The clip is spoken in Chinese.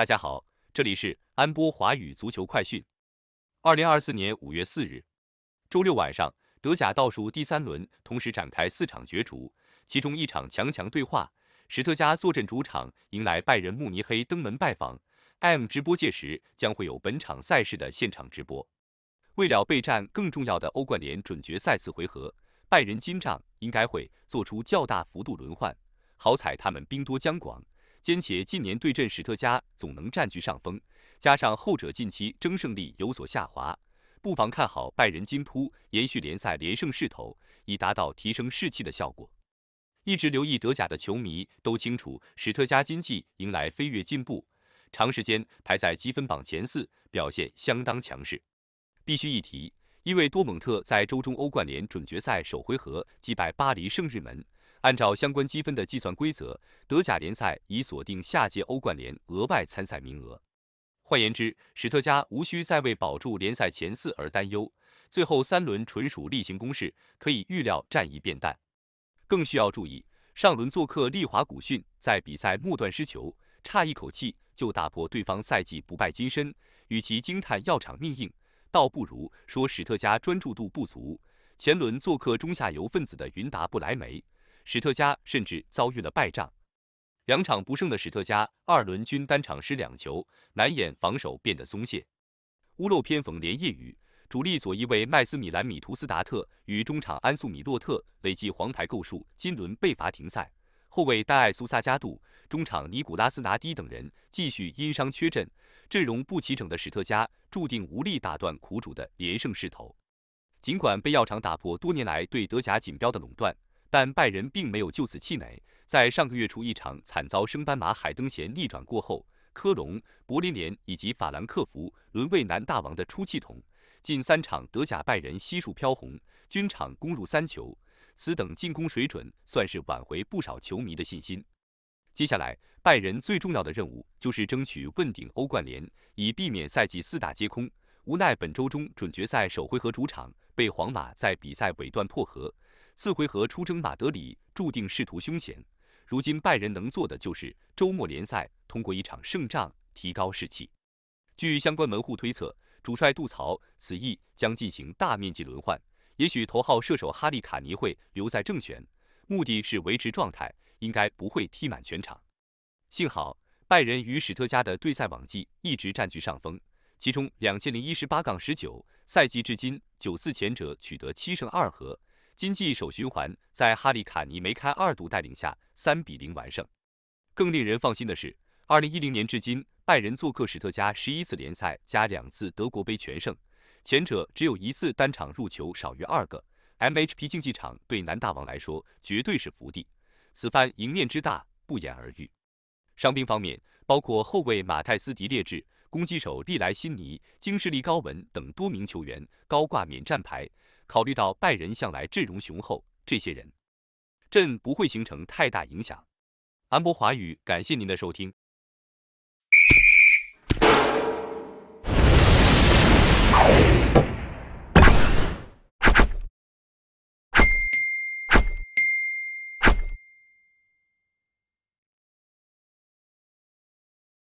大家好，这里是安波华语足球快讯。二零二四年五月四日，周六晚上，德甲倒数第三轮同时展开四场角逐，其中一场强强对话，史特加坐镇主场迎来拜仁慕尼黑登门拜访。M 直播届时将会有本场赛事的现场直播。为了备战更重要的欧冠联准决赛次回合，拜仁金帐应该会做出较大幅度轮换，好彩他们兵多将广。兼且近年对阵史特加总能占据上风，加上后者近期争胜利有所下滑，不妨看好拜仁金扑延续联赛连胜势头，以达到提升士气的效果。一直留意德甲的球迷都清楚，史特加今季迎来飞跃进步，长时间排在积分榜前四，表现相当强势。必须一提，因为多蒙特在周中欧冠联准决赛首回合击败巴黎圣日门。按照相关积分的计算规则，德甲联赛已锁定下届欧冠联额外参赛名额。换言之，史特加无需再为保住联赛前四而担忧，最后三轮纯属例行公事，可以预料战役变淡。更需要注意，上轮做客利华古逊在比赛末段失球，差一口气就打破对方赛季不败金身。与其惊叹药厂命硬，倒不如说史特加专注度不足。前轮做客中下游分子的云达不莱梅。史特加甚至遭遇了败仗，两场不胜的史特加二轮均单场失两球，难掩防守变得松懈。屋漏偏逢连夜雨，主力左翼卫麦斯米兰米图斯达特与中场安素米洛特累计黄牌够数，金轮被罚停赛；后卫戴艾苏萨加杜、中场尼古拉斯拿迪等人继续因伤缺阵，阵容不齐整的史特加注定无力打断苦主的连胜势头。尽管被药厂打破多年来对德甲锦标的垄断。但拜仁并没有就此气馁，在上个月初一场惨遭升班马海登咸逆转过后，科隆、柏林联以及法兰克福沦为南大王的出气筒，近三场德甲拜仁悉数飘红，均场攻入三球，此等进攻水准算是挽回不少球迷的信心。接下来，拜仁最重要的任务就是争取问鼎欧冠联，以避免赛季四大皆空。无奈本周中准决赛首回合主场被皇马在比赛尾段破和。四回合出征马德里注定仕途凶险，如今拜仁能做的就是周末联赛通过一场胜仗提高士气。据相关门户推测，主帅杜曹此役将进行大面积轮换，也许头号射手哈利卡尼会留在正选，目的是维持状态，应该不会踢满全场。幸好拜仁与史特加的对赛往绩一直占据上风，其中两千零一十八杠十九赛季至今九次前者取得七胜二和。经济首循环在哈利·卡尼梅开二度带领下，三比零完胜。更令人放心的是，二零一零年至今，拜仁做客史特加十一次联赛加两次德国杯全胜，前者只有一次单场入球少于二个。MHP 竞技场对南大王来说绝对是福地，此番迎面之大不言而喻。伤兵方面，包括后卫马泰斯迪列治。攻击手利莱辛尼、京士利、高文等多名球员高挂免战牌。考虑到拜仁向来阵容雄厚，这些人，朕不会形成太大影响。安博华语，感谢您的收听。